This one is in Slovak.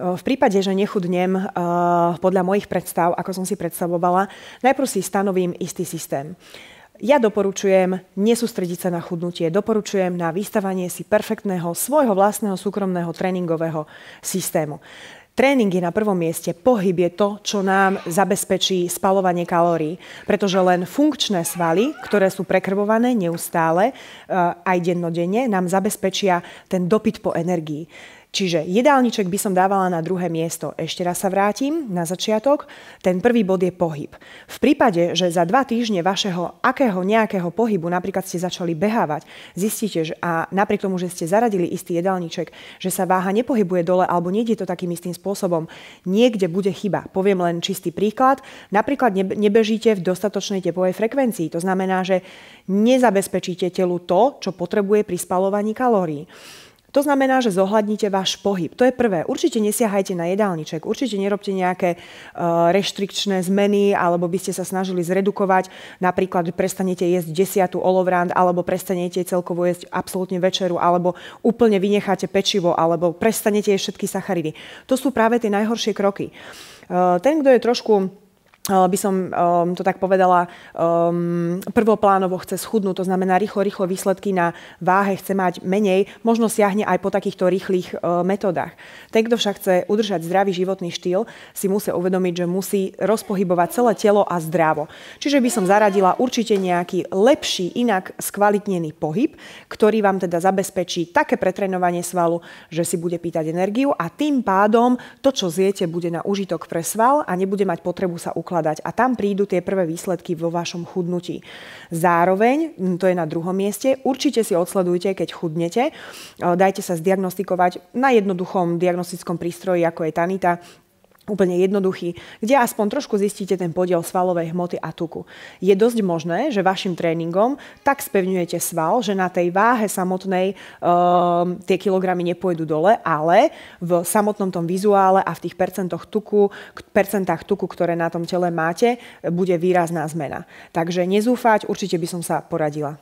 Eh, v prípade, že nechudnem eh, podľa mojich predstav, ako som si predstavovala, najprv si stanovím istý systém. Ja doporučujem nesústrediť sa na chudnutie, doporučujem na vystavanie si perfektného svojho vlastného súkromného tréningového systému. Tréning je na prvom mieste, pohyb je to, čo nám zabezpečí spalovanie kalórií, pretože len funkčné svaly, ktoré sú prekrvované neustále, eh, aj dennodenne, nám zabezpečia ten dopyt po energii. Čiže jedálniček by som dávala na druhé miesto. Ešte raz sa vrátim na začiatok. Ten prvý bod je pohyb. V prípade, že za dva týždne vašeho akého nejakého pohybu, napríklad ste začali behávať, zistíte, že a napriek tomu, že ste zaradili istý jedálniček, že sa váha nepohybuje dole alebo nejde to takým istým spôsobom, niekde bude chyba. Poviem len čistý príklad. Napríklad nebežíte v dostatočnej tepovej frekvencii. To znamená, že nezabezpečíte telu to, čo potrebuje pri spalovaní kalórií. To znamená, že zohľadnite váš pohyb. To je prvé. Určite nesiahajte na jedálniček, určite nerobte nejaké e, reštrikčné zmeny, alebo by ste sa snažili zredukovať, napríklad prestanete jesť desiatu olovrand, alebo prestanete celkovo jesť absolútne večeru, alebo úplne vynecháte pečivo, alebo prestanete jesť všetky sacharidy. To sú práve tie najhoršie kroky. E, ten, kto je trošku Eh, by som um, to tak povedala, um, prvoplánovo chce schudnúť, to znamená rýchlo, rýchlo výsledky na váhe chce mať menej, možno siahne aj po takýchto rýchlych uh, metodách. Ten, kto však chce udržať zdravý životný štýl, si musí uvedomiť, že musí rozpohybovať celé telo a zdravo. Čiže by som zaradila určite nejaký lepší, inak skvalitnený pohyb, ktorý vám teda zabezpečí také pretrenovanie svalu, že si bude pýtať energiu a tým pádom to, čo zjete, bude na užitok pre sval a nebude mať potrebu sa ukladať pokladať a tam prídu tie prvé výsledky vo vašom chudnutí. Zároveň, mm, to je na druhom mieste, určite si odsledujte, keď chudnete, dajte sa zdiagnostikovať na jednoduchom diagnostickom prístroji, ako je Tanita, úplne jednoduchý, kde aspoň trošku zistíte ten podiel svalovej hmoty a tuku. Je dosť možné, že vašim tréningom tak spevňujete sval, že na tej váhe samotnej um, tie kilogramy nepôjdu dole, ale v samotnom tom vizuále a v tých percentoch tuku, percentách tuku, ktoré na tom tele máte, bude výrazná zmena. Takže nezúfať, určite by som sa poradila.